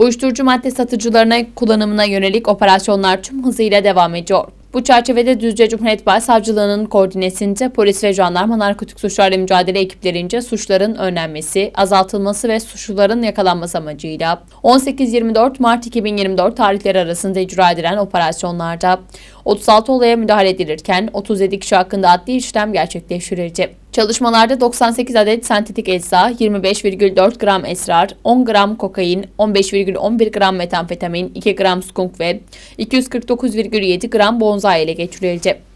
Uyuşturucu madde satıcılarına kullanımına yönelik operasyonlar tüm hızıyla devam ediyor. Bu çerçevede Düzce Cumhuriyet Başsavcılığı'nın koordinesinde polis ve jandarma narkotik suçlarla mücadele ekiplerince suçların önlenmesi, azaltılması ve suçluların yakalanması amacıyla 18-24 Mart 2024 tarihleri arasında icra edilen operasyonlarda 36 olaya müdahale edilirken 37 kişi hakkında adli işlem gerçekleştirildi. Çalışmalarda 98 adet sentetik ecza, 25,4 gram esrar, 10 gram kokain, 15,11 gram metamfetamin, 2 gram skunk ve 249,7 gram bonzai ele geçirildi.